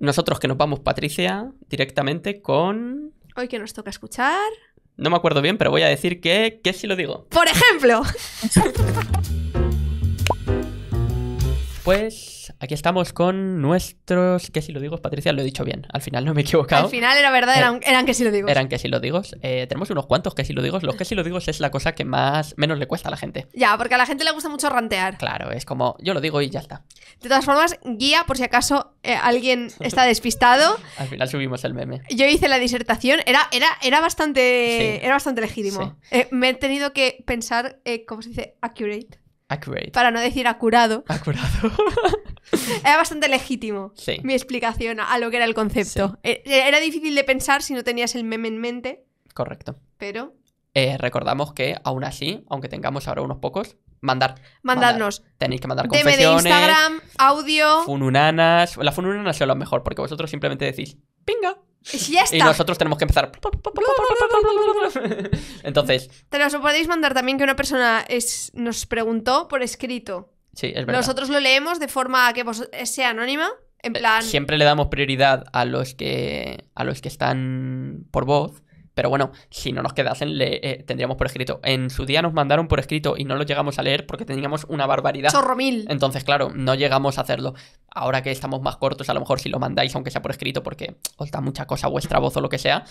Nosotros que nos vamos, Patricia, directamente con... Hoy que nos toca escuchar... No me acuerdo bien, pero voy a decir que... ¿Qué si lo digo? Por ejemplo. pues aquí estamos con nuestros. Que si lo digo, Patricia, lo he dicho bien. Al final no me he equivocado. Al final era verdad, eh, eran, que si lo digo. Eran que si lo digo. Eh, tenemos unos cuantos que si lo digo. Los que si lo digo es la cosa que más menos le cuesta a la gente. Ya, porque a la gente le gusta mucho rantear. Claro, es como yo lo digo y ya está. De todas formas, guía por si acaso eh, alguien está despistado. Al final subimos el meme. Yo hice la disertación, era, era, era bastante. Era bastante legítimo. me he tenido que pensar, ¿cómo se dice? Accurate. Accurate. Para no decir acurado. Acurado. Era bastante legítimo mi explicación a lo que era el concepto. E-, e-, era difícil de pensar si no tenías el meme en mente. Correcto. Pero. Eh, recordamos que aún así, aunque tengamos ahora unos pocos, mandar. Mandarnos. Tenéis que mandar confesiones. de Instagram, audio. Fununanas. la fununanas es lo mejor porque vosotros simplemente decís, pinga. Y, nosotros tenemos que empezar. Entonces. Te lo podéis mandar también que una persona es, nos preguntó por escrito Sí, es verdad. Nosotros lo leemos de forma que pues, sea anónima. En eh, plan... Siempre le damos prioridad a los que, a los que están por voz. Pero bueno, si no nos quedasen, le, eh, tendríamos por escrito. En su día nos mandaron por escrito y no lo llegamos a leer porque teníamos una barbaridad. Chorro mil. Entonces, claro, no llegamos a hacerlo. Ahora que estamos más cortos, a lo mejor si lo mandáis, aunque sea por escrito, porque os da mucha cosa vuestra voz o lo que sea,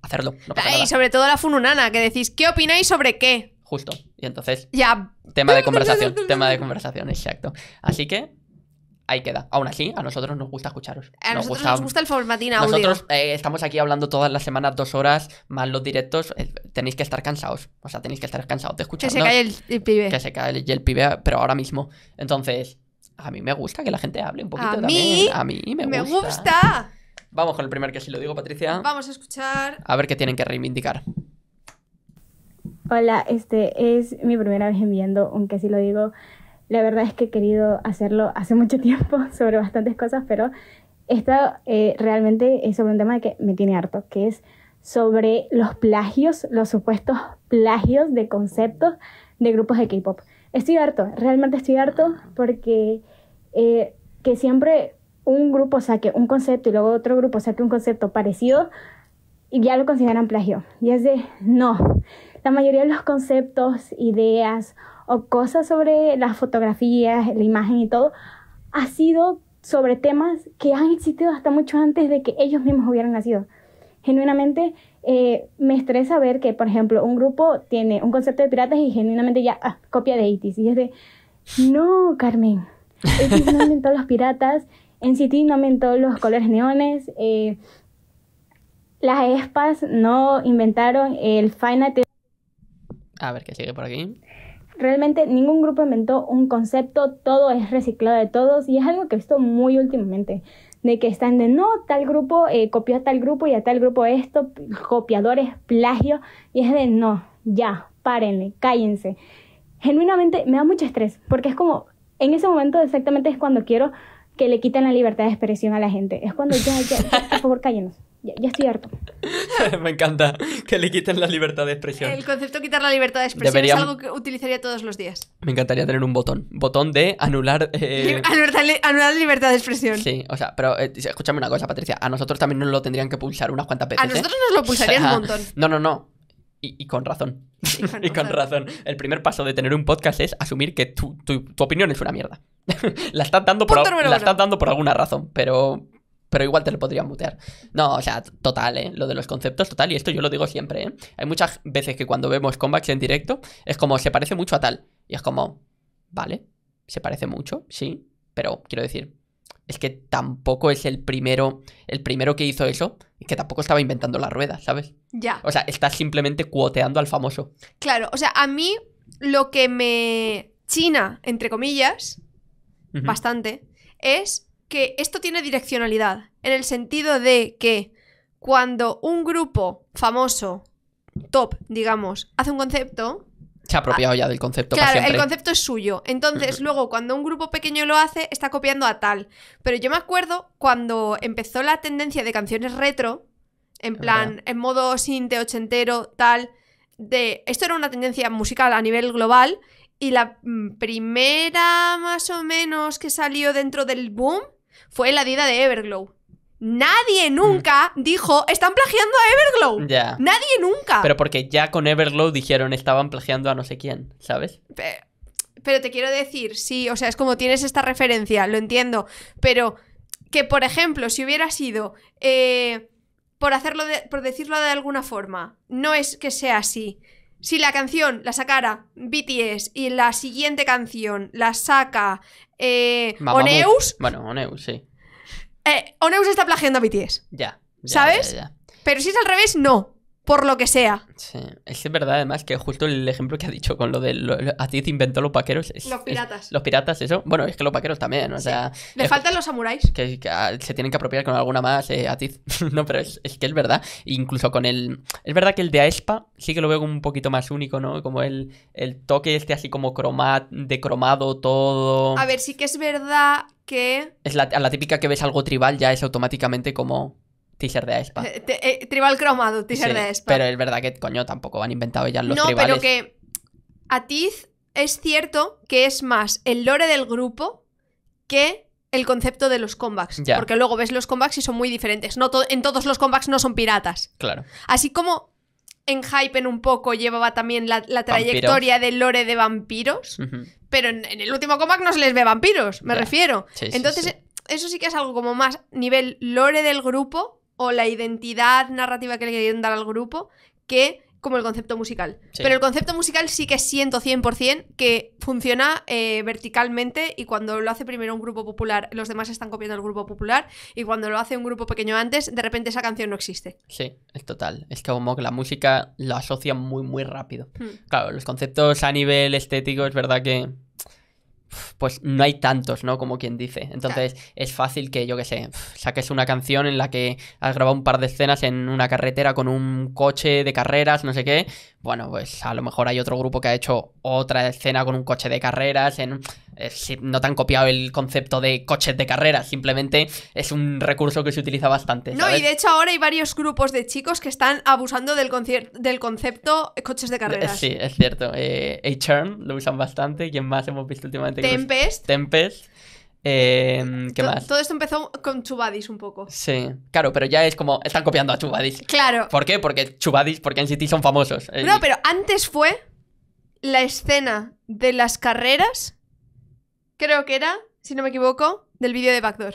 hacerlo. Ah, y sobre todo la fununana, que decís, ¿qué opináis sobre qué? Justo. Y entonces. Ya, Tema de conversación, tema de conversación, exacto. Así que ahí queda. Aún así, a nosotros nos gusta escucharos. A nosotros nos gusta el formatín audio. Nosotros eh, estamos aquí hablando todas las semanas dos horas, más los directos. Eh, tenéis que estar cansados. O sea, tenéis que estar cansados de escucharnos. Que se cae el, pibe. Que se cae el, pibe, pero ahora mismo. Entonces, a mí me gusta que la gente hable un poquito a también. Mí, a mí me gusta. ¡Me gusta! Vamos con el primer que sí lo digo, Patricia. Vamos a escuchar. A ver qué tienen que reivindicar. Hola, este es mi primera vez en viendo, aunque así lo digo. La verdad es que he querido hacerlo hace mucho tiempo sobre bastantes cosas, pero esta eh, realmente es sobre un tema que me tiene harto, que es sobre los plagios, los supuestos plagios de conceptos de grupos de K-pop. Estoy harto, realmente estoy harto porque eh, que siempre un grupo saque un concepto y luego otro grupo saque un concepto parecido y ya lo consideran plagio. Y es de, no, la mayoría de los conceptos, ideas o cosas sobre las fotografías, la imagen y todo, ha sido sobre temas que han existido hasta mucho antes de que ellos mismos hubieran nacido. Genuinamente eh, me estresa ver que, por ejemplo, un grupo tiene un concepto de piratas y genuinamente ya ah, copia de ITIS. Y es de, no, Carmen, ITIS no inventó los piratas, NCT no inventó los colores neones, eh, las ESPAs no inventaron el final. A ver qué sigue por aquí. Realmente ningún grupo inventó un concepto, todo es reciclado de todos y es algo que he visto muy últimamente, de que están de no, tal grupo eh, copió a tal grupo y a tal grupo esto, copiadores, plagio, y es de no, ya, párenle, cállense. Genuinamente me da mucho estrés, porque es como, en ese momento exactamente es cuando quiero que le quiten la libertad de expresión a la gente, es cuando ya, ya, por favor, cállenos. Ya, estoy harto. Me encanta que le quiten la libertad de expresión. El concepto de quitar la libertad de expresión es algo que utilizaría todos los días. Me encantaría tener un botón. Botón de anular. Eh, anular, libertad de expresión. Sí, o sea, pero eh, escúchame una cosa, Patricia. A nosotros también nos lo tendrían que pulsar unas cuantas veces. A ¿eh? nosotros nos lo pulsarían un montón. No, no, no. Y, con razón. Y con, razón. El primer paso de tener un podcast es asumir que tu, opinión es una mierda. la, están dando la estás dando por alguna razón, pero pero igual te lo podrían mutear. No, o sea, total, ¿eh? Lo de los conceptos, total, y esto yo lo digo siempre, ¿eh? Hay muchas veces que cuando vemos comebacks en directo, es como, se parece mucho a tal, y es como, vale, se parece mucho, sí, pero quiero decir, es que tampoco es el primero, el primero que hizo eso, y que tampoco estaba inventando la rueda, ¿sabes? Ya. O sea, estás simplemente cuoteando al famoso. Claro, o sea, a mí lo que me china, entre comillas, bastante, es que esto tiene direccionalidad, en el sentido de que cuando un grupo famoso, top, digamos, hace un concepto... Se ha apropiado ya del concepto. Claro, el concepto es suyo. Entonces, luego, cuando un grupo pequeño lo hace, está copiando a tal. Pero yo me acuerdo cuando empezó la tendencia de canciones retro, en ah, plan, en modo sinte, ochentero, tal, de... Esto era una tendencia musical a nivel global y la mm, primera más o menos que salió dentro del boom fue la vida de Everglow. Nadie nunca mm. dijo, están plagiando a Everglow. Ya. Nadie nunca. Pero porque ya con Everglow dijeron, estaban plagiando a no sé quién, ¿sabes? Pero, te quiero decir, sí, o sea, es como tienes esta referencia, lo entiendo. Pero que, por ejemplo, si hubiera sido, eh, por, hacerlo por decirlo de alguna forma, no es que sea así si la canción la sacara BTS y la siguiente canción la saca eh, Oneus. Bueno, Oneus, sí. Eh, Oneus está plagiando a BTS. Ya. ¿Sabes? Pero si es al revés, no por lo que sea. Sí, es verdad además que justo el ejemplo que ha dicho con lo de Atiz inventó los paqueros los piratas. los piratas, eso. Bueno, es que los paqueros también, o sea... Le faltan los samuráis. Que, ah, se tienen que apropiar con alguna más eh, Atiz no, pero es, que es verdad. Incluso con el... Es verdad que el de Aespa sí que lo veo un poquito más único, ¿no? Como el, toque este así como croma, de cromado todo. A ver, sí que es verdad que... Es a la típica que ves algo tribal ya es automáticamente como teaser de Aespa. Eh, eh, tribal cromado, teaser de Aespa. Pero es verdad que, coño, tampoco han inventado ya los tribales. No, pero que ...a Tiz... es cierto que es más el lore del grupo que el concepto de los combats... Porque luego ves los combats... y son muy diferentes. No en todos los combats... no son piratas. Claro. Así como en Hypen un poco llevaba también la, trayectoria del lore de vampiros, pero en, el último comeback no se les ve vampiros, me refiero. Entonces, eso sí que es algo como más nivel lore del grupo o la identidad narrativa que le quieren dar al grupo que como el concepto musical. Pero el concepto musical sí que siento 100% que funciona eh, verticalmente y cuando lo hace primero un grupo popular, los demás están copiando al grupo popular y cuando lo hace un grupo pequeño antes, de repente esa canción no existe. Sí, es total. Es que como que la música lo asocia muy, muy rápido. Hmm. Claro, los conceptos a nivel estético es verdad que pues no hay tantos, ¿no? Como quien dice. Entonces es fácil que, yo qué sé, saques una canción en la que has grabado un par de escenas en una carretera con un coche de carreras, no sé qué, bueno, pues a lo mejor hay otro grupo que ha hecho otra escena con un coche de carreras, en, eh, no te han copiado el concepto de coches de carreras, simplemente es un recurso que se utiliza bastante. No, y de hecho ahora hay varios grupos de chicos que están abusando del, del concepto coches de eh, carreras. Sí, es cierto. Eh, a lo usan bastante, ¿quién más hemos visto últimamente? Tempest. Tempest. Em, ¿Qué todo, Todo esto empezó con Chubadis un poco. Sí, claro, pero ya es como. Están copiando a Chubadis. Claro. ¿Por qué? Porque Chubadis, porque en City son famosos. Eh, no, pero antes fue la escena de las carreras. Creo que era, si no me equivoco, del vídeo de Backdoor.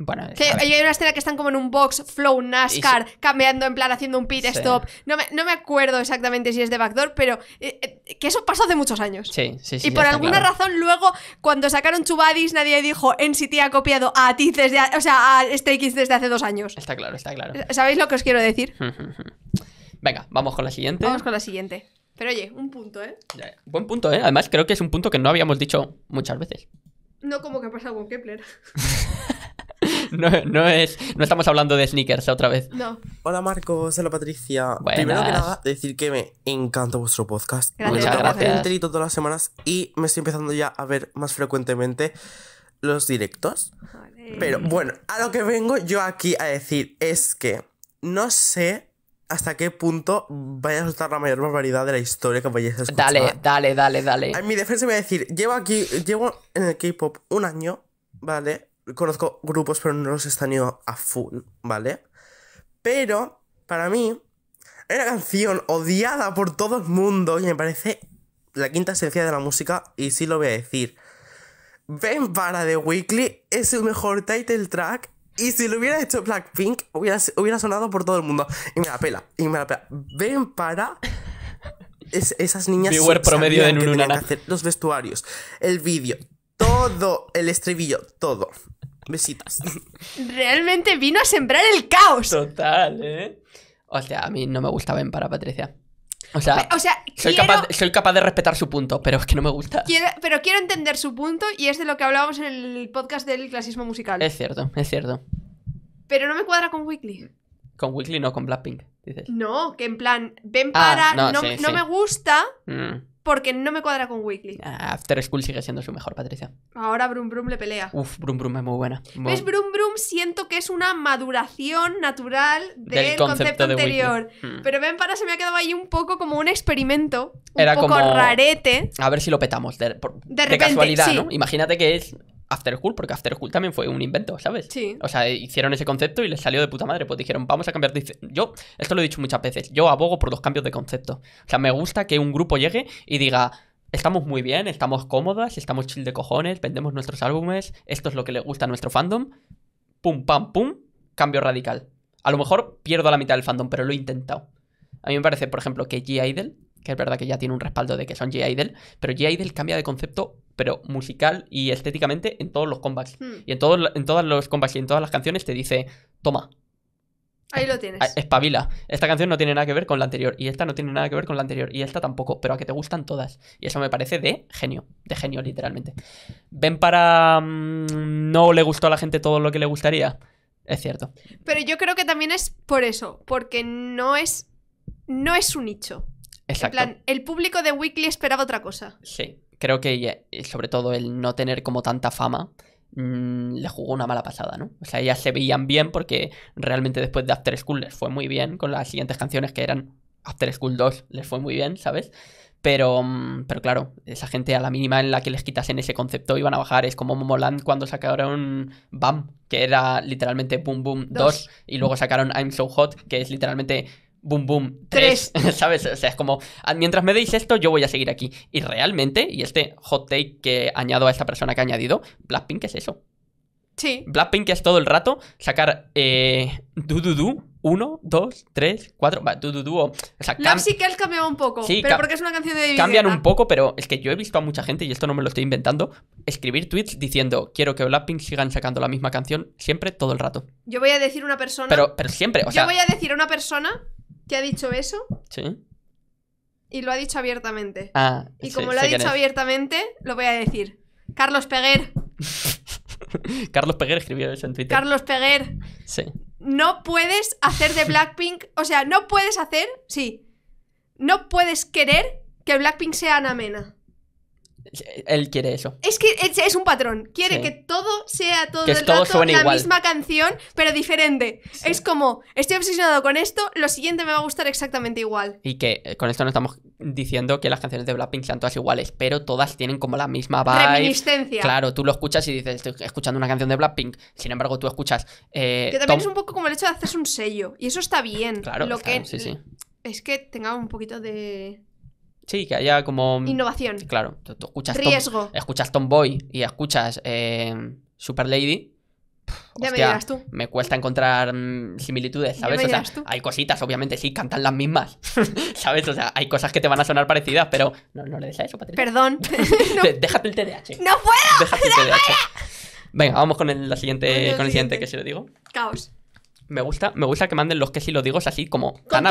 Bueno, que hay una escena que están como en un box, flow, NASCAR, cambiando en plan, haciendo un pit stop. No me, acuerdo exactamente si es de backdoor, pero eh, eh, que eso pasó hace muchos años. Sí, sí, sí. Y por alguna razón, luego, cuando sacaron Chubadis, nadie dijo NCT ha copiado a ti desde, o sea, a desde hace dos años. Está claro, está claro. ¿Sabéis lo que os quiero decir? Venga, vamos con la siguiente. Vamos con la siguiente. Pero oye, un punto, ¿eh? Buen punto, ¿eh? Además, creo que es un punto que no habíamos dicho muchas veces. No como que pasado con Kepler. no, no, es, no estamos hablando de sneakers otra vez. No. Hola Marcos, hola Patricia. Primero que nada, decir que me encanta vuestro podcast. Gracias. Me gracias. todas las semanas y me estoy empezando ya a ver más frecuentemente los directos. Pero bueno, a lo que vengo yo aquí a decir es que no sé hasta qué punto vaya a soltar la mayor barbaridad de la historia que vayáis a escuchar. Dale, dale, dale, dale. En mi defensa voy a decir, llevo aquí, llevo en el K-pop un año, ¿vale? conozco grupos, pero no los he estado a full, ¿vale? Pero, para mí, es una canción odiada por todo el mundo y me parece la quinta esencia de la música, y sí lo voy a decir. Ven para The Weekly es el mejor title track. Y si lo hubiera hecho Blackpink, hubiera, sonado por todo el mundo. Y me la pela, y me la pela. Ven para es, esas niñas Viewer promedio en un que los vestuarios, el vídeo, todo el estribillo, todo. Besitas. Realmente vino a sembrar el caos. Total, ¿eh? O sea, a mí no me gusta Ben para Patricia. O sea, soy, capaz, soy, capaz, de respetar su punto, pero es que no me gusta. pero quiero entender su punto y es de lo que hablábamos en el podcast del clasismo musical. Es cierto, es cierto. Pero no me cuadra con Weekly. Con Weekly no, con Blackpink, dices. No, que en plan, ven ah, para, no, me gusta, mm porque no me cuadra con Weekly. Ah, After School sigue siendo su mejor, Patricia. Ahora Brum Brum le pelea. Uf, Brum Brum es muy buena. pues ¿Ves? Brum Brum siento que es una maduración natural del, concepto, anterior. Hmm. Pero ven para se me ha quedado ahí un poco como un experimento. Un Era poco rarete. A ver si lo petamos. De, casualidad, ¿no? Imagínate que es After School, porque After School también fue un invento, ¿sabes? Sí. O sea, hicieron ese concepto y les salió de puta madre. Pues dijeron, vamos a cambiar. De... Yo, esto lo he dicho muchas veces, yo abogo por los cambios de concepto. O sea, me gusta que un grupo llegue y diga, estamos muy bien, estamos cómodas, estamos chill de cojones, vendemos nuestros álbumes, esto es lo que le gusta a nuestro fandom. Pum, pam, pum, cambio radical. A lo mejor pierdo la mitad del fandom, pero lo he intentado. A mí me parece, por ejemplo, que G. Idol, que es verdad que ya tiene un respaldo de que son G. idle pero G. idle cambia de concepto pero musical y estéticamente en todos los combats. Hmm. Y en, en todos los combats y en todas las canciones te dice, toma. Ahí lo tienes. Ah, espabila. Esta canción no tiene nada que ver con la anterior, y esta no tiene nada que ver con la anterior, y esta tampoco, pero a que te gustan todas. Y eso me parece de genio, de genio literalmente. ¿Ven para... Mm, no le gustó a la gente todo lo que le gustaría? Es cierto. Pero yo creo que también es por eso, porque no es... No es un nicho. Exacto. En plan, el público de Weekly esperaba otra cosa. Sí creo que eh, sobre todo el no tener como tanta fama mm, le jugó una mala pasada, ¿no? O sea, ellas se veían bien porque realmente después de After School les fue muy bien con las siguientes canciones que eran After School 2 les fue muy bien, ¿sabes? Pero, mm, pero claro, esa gente a la mínima en la que les quitasen ese concepto iban a bajar. Es como Momoland cuando sacaron BAM, que era literalmente Boom Boom 2, y luego sacaron I'm So Hot, que es literalmente boom, boom, tres, ¿sabes? O sea, es como, ah, mientras me deis esto, yo voy a seguir aquí. Y realmente, y este hot take que añado a esta persona que ha añadido, Blackpink es eso. Sí. Blackpink es todo el rato sacar eh, du du du, uno, dos, tres, cuatro, va, du du du. O, sea, sí que él un poco, sí, pero porque es una canción de divi Cambian un poco, pero es que yo he visto a mucha gente, y esto no me lo estoy inventando, escribir tweets diciendo quiero que Blackpink sigan sacando la misma canción siempre, todo el rato. Yo voy a decir una persona. Pero, pero siempre, o sea. Yo voy a decir a una persona que ha dicho eso. Sí. Y lo ha dicho abiertamente. Ah, y como lo ha dicho abiertamente, lo voy a decir. Carlos Peguer. Carlos Peguer escribió eso en Twitter. Carlos Peguer. Sí. No puedes hacer de Blackpink. O sea, no puedes hacer. Sí. No puedes querer que Blackpink sea Anamena. Él quiere eso. Es que es, un patrón. Quiere que todo sea todo que el rato la misma canción, pero diferente. Es como, estoy obsesionado con esto, lo siguiente me va a gustar exactamente igual. Y que eh, con esto no estamos diciendo que las canciones de Blackpink sean todas iguales, pero todas tienen como la misma vibe. Reminiscencia. Claro, tú lo escuchas y dices, estoy escuchando una canción de Blackpink. Sin embargo, tú escuchas... Eh, que también es un poco como el hecho de hacerse un sello. Y eso está bien. Claro, lo que... Es que tenga un poquito de Sí, que haya como. Mm, Innovación. Claro. Tú, escuchas Riesgo. escuchas Tomboy y escuchas eh, Super Lady. Ya me dirás tú. Me cuesta encontrar mm, similitudes, ¿sabes? O sea, hay cositas, obviamente, sí, cantan las mismas. ¿Sabes? O sea, hay cosas que te van a sonar parecidas, pero no, le des a eso, Patricia. Perdón. Déjate el TDAH. ¡No puedo! Déjate el Venga, vamos con el, la siguiente, con siguiente que se lo digo. Caos. Me gusta, me gusta que manden los que si lo digo así como con tan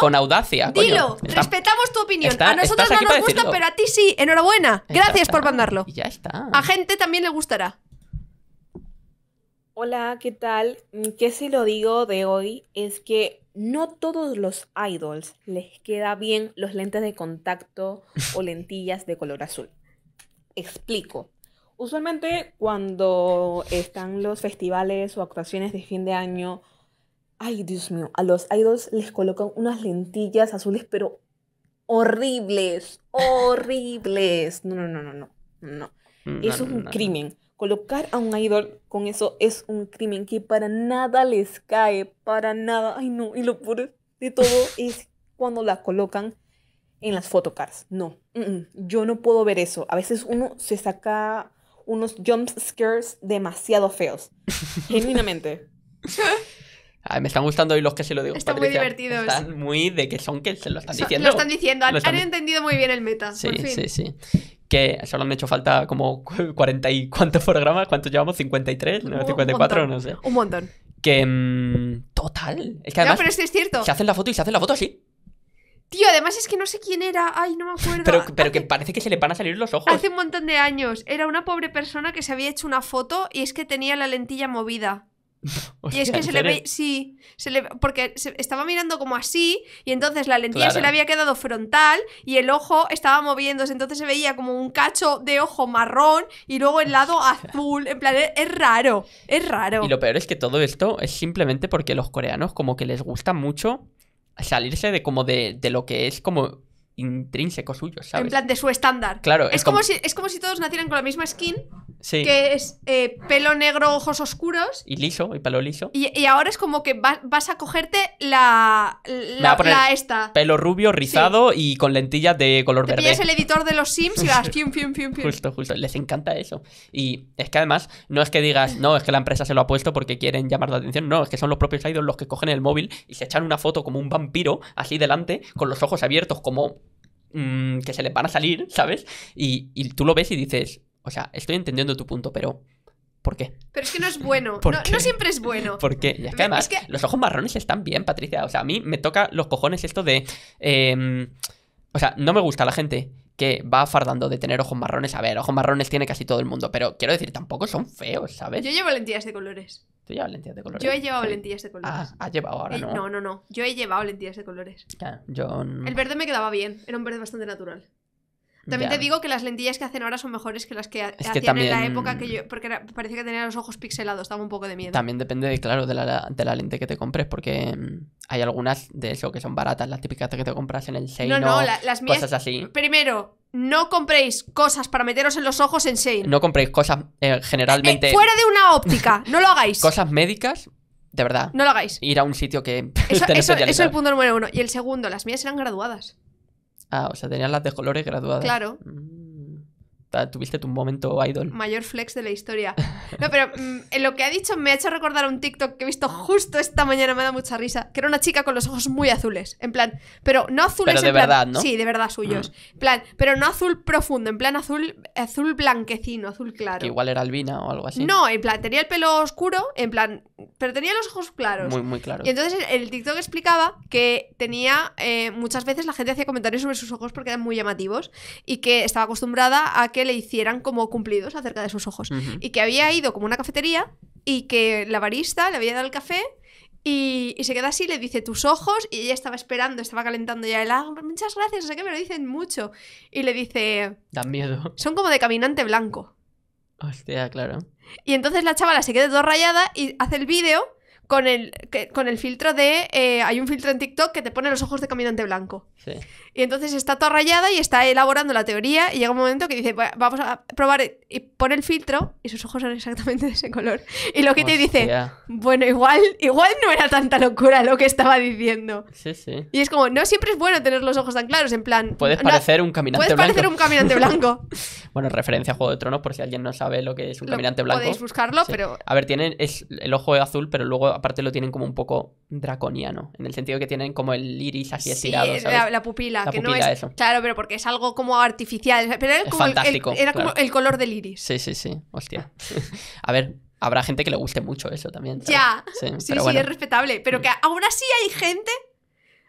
con, audacia. Dilo, respetamos tu opinión. a nosotros no nos gusta, pero a ti sí. Enhorabuena. Gracias por mandarlo. ya está. A gente también le gustará. Hola, ¿qué tal? Que si lo digo de hoy es que no todos los idols les queda bien los lentes de contacto o lentillas de color azul. Explico. Usualmente cuando están los festivales o actuaciones de fin de año, ay Dios mío, a los idols les colocan unas lentillas azules, pero horribles, horribles. No, no, no, no, no, no. Mm, eso es un crimen. Colocar a un idol con eso es un crimen que para nada les cae, para nada. Ay, no, y lo peor de todo es cuando la colocan en las photocards. No, mm, mm, yo no puedo ver eso. A veces uno se saca unos jump scares demasiado feos. Genuinamente. me están gustando hoy los que se lo digo. Están muy divertidos. Están muy de que son que se lo están diciendo. Lo están diciendo. Han, entendido muy bien el meta. Sí, sí, sí. Que solo han hecho falta como 40 y cuántos programas. ¿Cuántos llevamos? ¿53? ¿54? No sé. Un montón. Que. Mm, total. Es que además. No, pero es cierto. Se hacen la foto y se hacen la foto así. Tío, además es que no sé quién era. Ay, no me acuerdo. Pero, que parece que se le van a salir los ojos. Hace un montón de años. Era una pobre persona que se había hecho una foto y es que tenía la lentilla movida. y es que se le ve, sí, se le, porque se, estaba mirando como así y entonces la lentilla se le había quedado frontal y el ojo estaba moviéndose, entonces se veía como un cacho de ojo marrón y luego el lado azul, en plan, es, es, raro, es raro. Y lo peor es que todo esto es simplemente porque los coreanos como que les gusta mucho salirse de como de, de lo que es como intrínseco suyo, ¿sabes? En plan de su estándar. Claro. Es, como... si, es como si todos nacieran con la misma skin. Que es eh, pelo negro, ojos oscuros. Y liso, y pelo liso. Y, ahora es como que vas a cogerte la. La, esta. Pelo rubio, rizado y con lentillas de color verde. verde. es el editor de los Sims y vas Justo, justo. Les encanta eso. Y es que además, no es que digas, no, es que la empresa se lo ha puesto porque quieren llamar la atención. No, es que son los propios idols los que cogen el móvil y se echan una foto como un vampiro, así delante, con los ojos abiertos, como Mm, que se le van a salir, ¿sabes? Y, tú lo ves y dices, o sea, estoy entendiendo tu punto, pero ¿Por qué? Pero es que no es bueno. No, no, siempre es bueno. ¿Por qué? es que además, los ojos marrones están bien, Patricia. O sea, a mí me toca los cojones esto de. Em, o sea, no me gusta la gente que va fardando de tener ojos marrones. A ver, ojos marrones tiene casi todo el mundo, pero quiero decir, tampoco son feos, ¿sabes? Yo llevo lentillas de colores. Yo he llevado lentillas de colores. Ah, has llevado ahora, eh, ¿no? no, no, no. Yo he llevado lentillas de colores. El verde me quedaba bien. Era un verde bastante natural. También te digo que las lentillas que hacen ahora son mejores que las que hacían en la época que yo. Porque parecía que tenía los ojos pixelados, daba un poco de miedo. También depende, claro, de la, de la, lente que te compres, porque mm, hay algunas de eso que son baratas, las típicas que te compras en el Seino. No, no, las mías. así. Primero, no compréis cosas para meteros en los ojos en Shane. No compréis cosas eh, generalmente. Eh, fuera de una óptica, no lo hagáis. cosas médicas, de verdad. No lo hagáis. Ir a un sitio que. eso es el punto número uno. Y el segundo, las mías eran graduadas. Ah, o sea, tenían las de colores graduadas. Claro. Mm tuviste tu momento idol. Mayor flex de la historia. No, pero mm, en lo que ha dicho me ha hecho recordar un TikTok que he visto justo esta mañana, me da mucha risa, que era una chica con los ojos muy azules, en plan, pero no azules pero de verdad, ¿no? Sí, de verdad suyos. Mm. En plan, pero no azul profundo, en plan azul azul blanquecino, azul claro. igual era albina o algo así. No, en plan tenía el pelo oscuro, en plan, pero tenía los ojos claros. Muy muy claros. Y entonces el TikTok explicaba que tenía eh, muchas veces la gente hacía comentarios sobre sus ojos porque eran muy llamativos y que estaba acostumbrada a que le hicieran como cumplidos acerca de sus ojos. Y que había ido como una cafetería y que la barista le había dado el café y, se queda así, le dice tus ojos, y ella estaba esperando, estaba calentando ya el agua. Muchas gracias, no sé que me lo dicen mucho. Y le dice. Dan miedo. Son como de caminante blanco. Hostia, claro. Y entonces la chavala se queda todo rayada y hace el vídeo con el, con el filtro de. Eh, hay un filtro en TikTok que te pone los ojos de caminante blanco. Sí. Y entonces está toda rayada y está elaborando la teoría. Y llega un momento que dice: Vamos a probar. Y pone el filtro y sus ojos son exactamente de ese color. Y lo que te dice: Bueno, igual, igual no era tanta locura lo que estaba diciendo. Sí, sí. Y es como: No siempre es bueno tener los ojos tan claros. En plan. Puedes parecer un caminante blanco. Puedes parecer un caminante blanco. bueno, referencia a Juego de Tronos, por si alguien no sabe lo que es un caminante blanco. Podéis buscarlo, pero. A ver, tiene es el ojo azul, pero luego aparte lo tienen como un poco draconiano, en el sentido que tienen como el iris así estirado. ¿sabes? La, pupila, que no es. Claro, pero porque es algo como artificial. Pero era, como, el, era el color del iris. Sí, sí, sí. Hostia. A ver, habrá gente que le guste mucho eso también. Ya. Sí, sí, es respetable. Pero mm. que aún así hay gente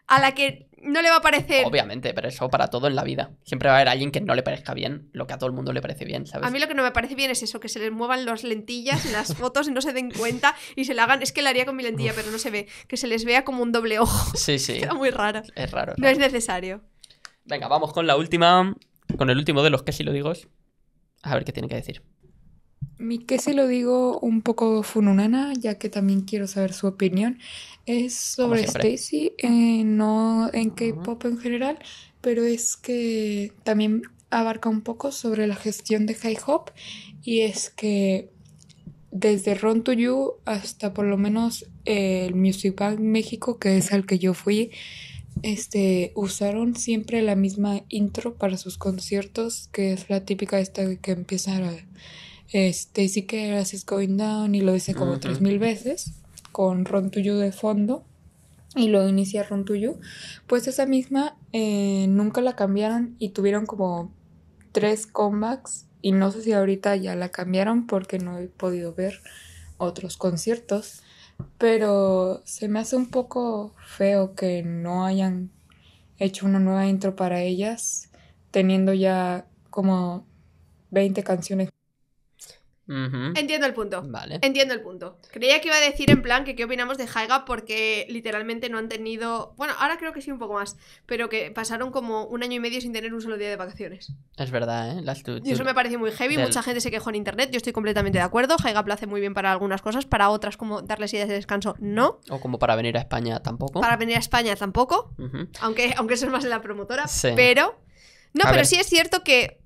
a la que no le va a parecer. Obviamente, pero eso para todo en la vida. Siempre va a haber alguien que no le parezca bien lo que a todo el mundo le parece bien, ¿sabes? A mí lo que no me parece bien es eso, que se les muevan las lentillas en las fotos y no se den cuenta y se la hagan. Es que la haría con mi lentilla, pero no se ve. Que se les vea como un doble ojo. Sí, sí. Es muy raro. Es raro. No, es necesario. Venga, vamos con la última. Con el último de los que si lo digo. A ver qué tiene que decir. Mi que si lo digo un poco fununana, ya que también quiero saber su opinión. Es sobre Stacy, eh, no en K-pop en general, pero es que también abarca un poco sobre la gestión de K-hop y es que desde Run to You hasta por lo menos eh, el Music Bank México, que es al que yo fui, este, usaron siempre la misma intro para sus conciertos, que es la típica esta que empieza a, este, sí que Is Going Down y lo dice como tres mil veces con Ron You de fondo y lo inicia Ron Tuyo, pues esa misma eh, nunca la cambiaron y tuvieron como tres comebacks y no sé si ahorita ya la cambiaron porque no he podido ver otros conciertos, pero se me hace un poco feo que no hayan hecho una nueva intro para ellas teniendo ya como 20 canciones Entiendo el punto. Vale. Entiendo el punto. Creía que iba a decir en plan que qué opinamos de Haiga porque literalmente no han tenido. Bueno, ahora creo que sí un poco más, pero que pasaron como un año y medio sin tener un solo día de vacaciones. Es verdad, ¿eh? Las Y eso me parece muy heavy. Mucha gente se quejó en internet. Yo estoy completamente de acuerdo. Haiga lo hace muy bien para algunas cosas, para otras, como darles ideas de descanso, no. O como para venir a España tampoco. Para venir a España tampoco. aunque, aunque eso es más la promotora. Pero. No, pero sí es cierto que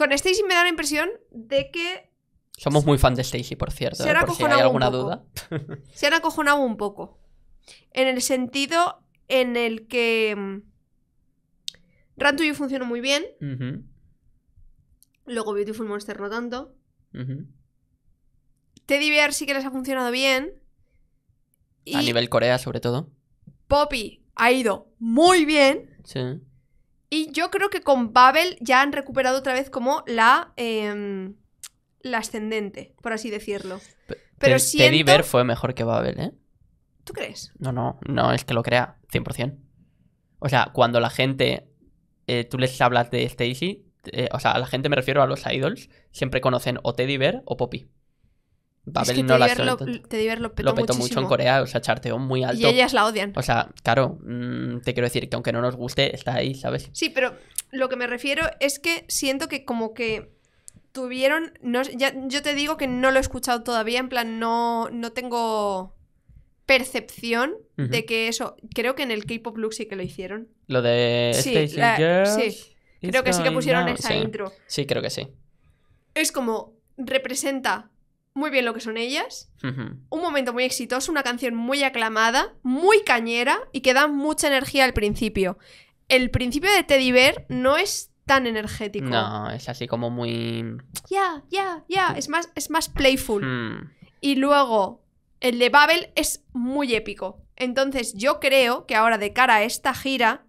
con Stacy me da la impresión de que. Somos muy fan de Stacy, por cierto. Se han eh, hay alguna duda. Se han acojonado un poco. En el sentido en el que. Mm, Rantuyu funcionó muy bien. Luego Beautiful Monster no tanto. Teddy Bear sí que les ha funcionado bien. Y a nivel Corea, sobre todo. Poppy ha ido muy bien. Sí. Y yo creo que con Babel ya han recuperado otra vez como la, em, la ascendente, por así decirlo. Pero Teddy Bear fue mejor que Babel, ¿eh? ¿Tú crees? No, no, no es que lo crea, 100%. O sea, cuando la gente, eh, tú les hablas de Stacy, eh, o sea, a la gente me refiero a los idols, siempre conocen o Teddy Bear o Poppy. Babel es no la lo, petó, mucho en Corea, o sea, charteó muy alto. Y ellas la odian. O sea, claro, mm, te quiero decir que aunque no nos guste, está ahí, ¿sabes? Sí, pero lo que me refiero es que siento que como que tuvieron. No, ya, yo te digo que no lo he escuchado todavía, en plan, no, no tengo percepción de que eso. Creo que en el K-pop Look sí que lo hicieron. Lo de sí, Sí. Creo que sí que pusieron esa intro. Sí, creo que sí. Es como representa muy bien lo que son ellas. Un momento muy exitoso, una canción muy aclamada, muy cañera y que da mucha energía al principio. El principio de Teddy Bear no es tan energético. No, es así como muy. Ya, ya, ya. Es más, playful. Hmm. Y luego, el de Babel es muy épico. Entonces, yo creo que ahora, de cara a esta gira,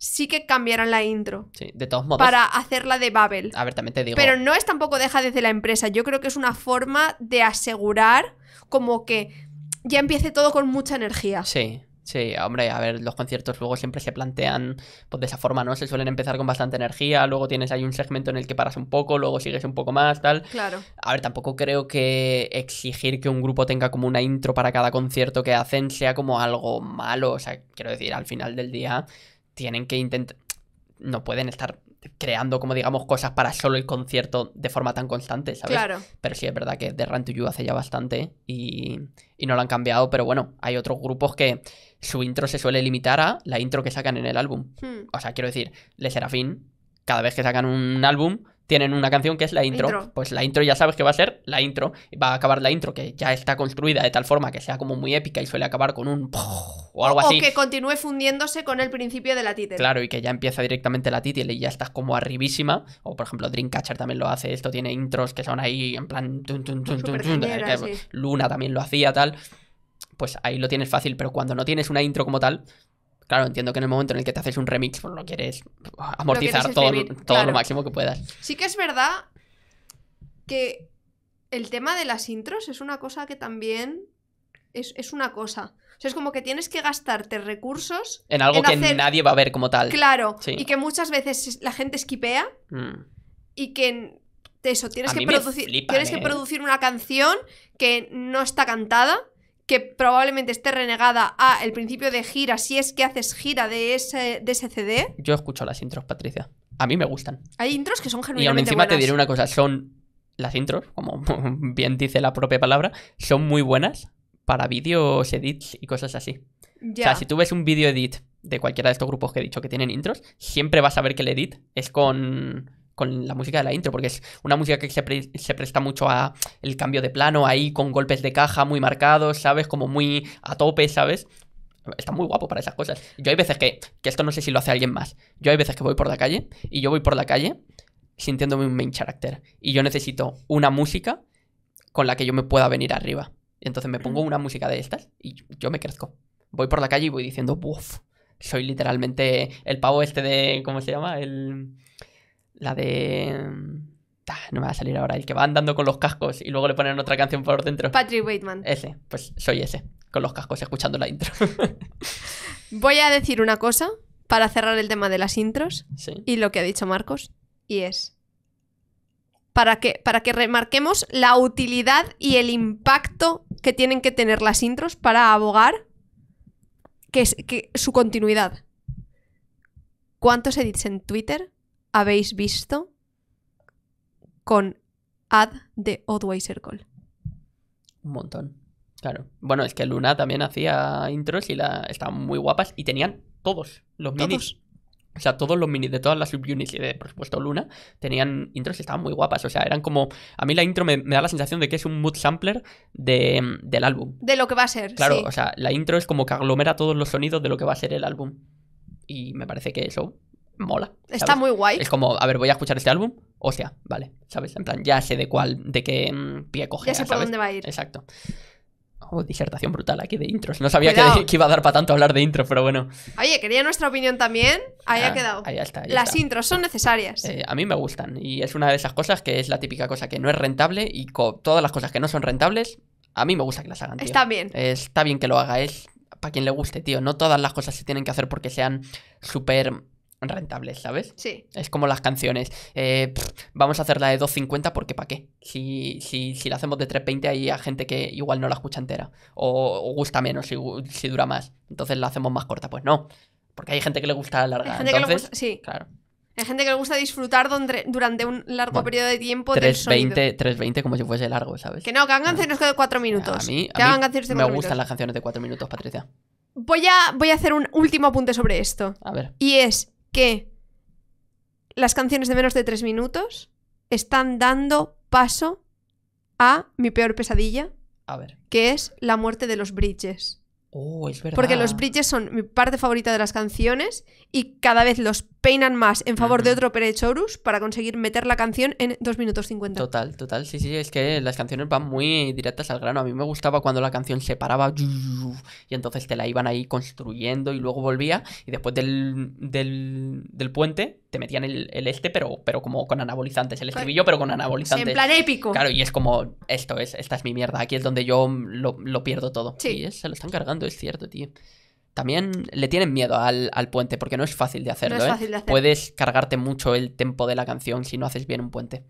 sí que cambiaron la intro. Sí, de todos modos. Para hacerla de Babel. A ver, también te digo. Pero no es tampoco deja desde la empresa. Yo creo que es una forma de asegurar como que ya empiece todo con mucha energía. Sí. Sí, hombre, a ver, los conciertos luego siempre se plantean pues de esa forma, ¿no? Se suelen empezar con bastante energía, luego tienes ahí un segmento en el que paras un poco, luego sigues un poco más, tal. Claro. A ver, tampoco creo que exigir que un grupo tenga como una intro para cada concierto que hacen sea como algo malo, o sea, quiero decir, al final del día tienen que intentar... No pueden estar creando, como digamos, cosas para solo el concierto de forma tan constante, ¿sabes? Claro. Pero sí es verdad que The Run to You hace ya bastante y, y no lo han cambiado, pero bueno, hay otros grupos que su intro se suele limitar a la intro que sacan en el álbum. Hmm. O sea, quiero decir, Le Serafín, cada vez que sacan un álbum, tienen una canción que es la intro. Pues la intro ya sabes que va a ser la intro. Va a acabar la intro que ya está construida de tal forma que sea como muy épica y suele acabar con un o algo así. O que continúe fundiéndose con el principio de la títel. Claro, y que ya empieza directamente la títel y ya estás como arribísima. O por ejemplo, Dreamcatcher también lo hace. Esto tiene intros que son ahí en plan. Eh, Luna también lo hacía, tal. Pues ahí lo tienes fácil, pero cuando no tienes una intro como tal, claro, entiendo que en el momento en el que te haces un remix, pues lo quieres amortizar todo, todo lo máximo que puedas. Sí que es verdad que el tema de las intros es una cosa que también es, una cosa. O sea, es como que tienes que gastarte recursos. En algo que nadie va a ver como tal. Claro. Y que muchas veces la gente esquipea. Mm. Y que eso, tienes, que, producir, que eh. producir una canción que no está cantada que probablemente esté renegada a el principio de gira, si es que haces gira de ese, CD. Yo escucho las intros, Patricia. A mí me gustan. Hay intros que son genuinamente Y aún encima te diré una cosa, son las intros, como bien dice la propia palabra, son muy buenas para vídeos, edits y cosas así. O sea, si tú ves un vídeo edit de cualquiera de estos grupos que he dicho que tienen intros, siempre vas a ver que el edit es con con la música de la intro, porque es una música que se, presta mucho a el cambio de plano ahí, con golpes de caja muy marcados, ¿sabes? Como muy a tope, ¿sabes? Está muy guapo para esas cosas. Yo hay veces que, que esto no sé si lo hace alguien más, yo hay veces que voy por la calle y yo voy por la calle sintiéndome un main character y yo necesito una música con la que yo me pueda venir arriba. entonces me pongo mm. una música de estas y yo me crezco. Voy por la calle y voy diciendo, uff, soy literalmente el pavo este de, ¿cómo se llama? El... La de. no me va a salir ahora. El que va andando con los cascos y luego le ponen otra canción por dentro. Patrick Waitman Ese, pues soy ese. Con los cascos escuchando la intro. Voy a decir una cosa para cerrar el tema de las intros y lo que ha dicho Marcos. Y es. Para que, para que remarquemos la utilidad y el impacto que tienen que tener las intros para abogar que, que su continuidad. ¿Cuántos edits en Twitter habéis visto con ad de Odway Circle. Un montón. Claro. Bueno, es que Luna también hacía intros y la... estaban muy guapas y tenían todos los ¿Todos? minis. O sea, todos los minis de todas las subunits y de, por supuesto, Luna, tenían intros y estaban muy guapas. O sea, eran como. A mí la intro me, da la sensación de que es un mood sampler del álbum. De lo que va a ser. Claro, o sea, la intro es como que aglomera todos los sonidos de lo que va a ser el álbum. Y me parece que eso mola. Está muy guay. Es como, a ver, voy a escuchar este álbum. O sea, vale, ¿sabes? En plan, ya sé de cuál, de qué mm, pie coger. Ya sé dónde va a ir. Exacto. Oh, disertación brutal aquí de intros. No sabía que, iba a dar para tanto hablar de intros, pero bueno. Oye, quería nuestra opinión también. Ahí ha ah, quedado. Ahí está. Las intros son necesarias. Eh, a mí me gustan. Y es una de esas cosas que es la típica cosa que no es rentable y todas las cosas que no son rentables, a mí me gusta que las hagan. Está bien. está bien que lo haga. Es para quien le guste, tío. No todas las cosas se tienen que hacer porque sean súper rentables, ¿sabes? Sí. Es como las canciones. Eh, vamos a hacer la de 2.50 porque ¿para qué? Si, si, la hacemos de 3.20 hay gente que igual no la escucha entera. O, gusta menos si, dura más. Entonces la hacemos más corta. Pues no. Porque hay gente que le gusta larga. gente que le gusta, sí. Claro. Hay gente que le gusta disfrutar durante un largo periodo de tiempo 320, 3.20 como si fuese largo, ¿sabes? Que no, que hagan canciones de 4 minutos. A mí, que me gustan las canciones de 4 minutos, Patricia. Voy a, voy a hacer un último apunte sobre esto. A ver. Y es, que las canciones de menos de tres minutos están dando paso a mi peor pesadilla. Que es la muerte de los bridges. Oh, es verdad. Porque los bridges son mi parte favorita de las canciones y cada vez los peinan más en favor de otro Perechorus para conseguir meter la canción en 2 minutos 50. Total, total. Sí, sí, es que las canciones van muy directas al grano. A mí me gustaba cuando la canción se paraba y entonces te la iban ahí construyendo y luego volvía y después del, del, del puente te metían el, este, pero, pero como con anabolizantes, el estribillo, pero con anabolizantes. En plan épico. Claro, y es como, esto es, esta es mi mierda, aquí es donde yo lo, pierdo todo. Sí. se lo están cargando, es cierto, tío. También le tienen miedo al, puente, porque no es fácil de hacerlo. es ¿eh? fácil de hacer. Puedes cargarte mucho el tempo de la canción si no haces bien un puente.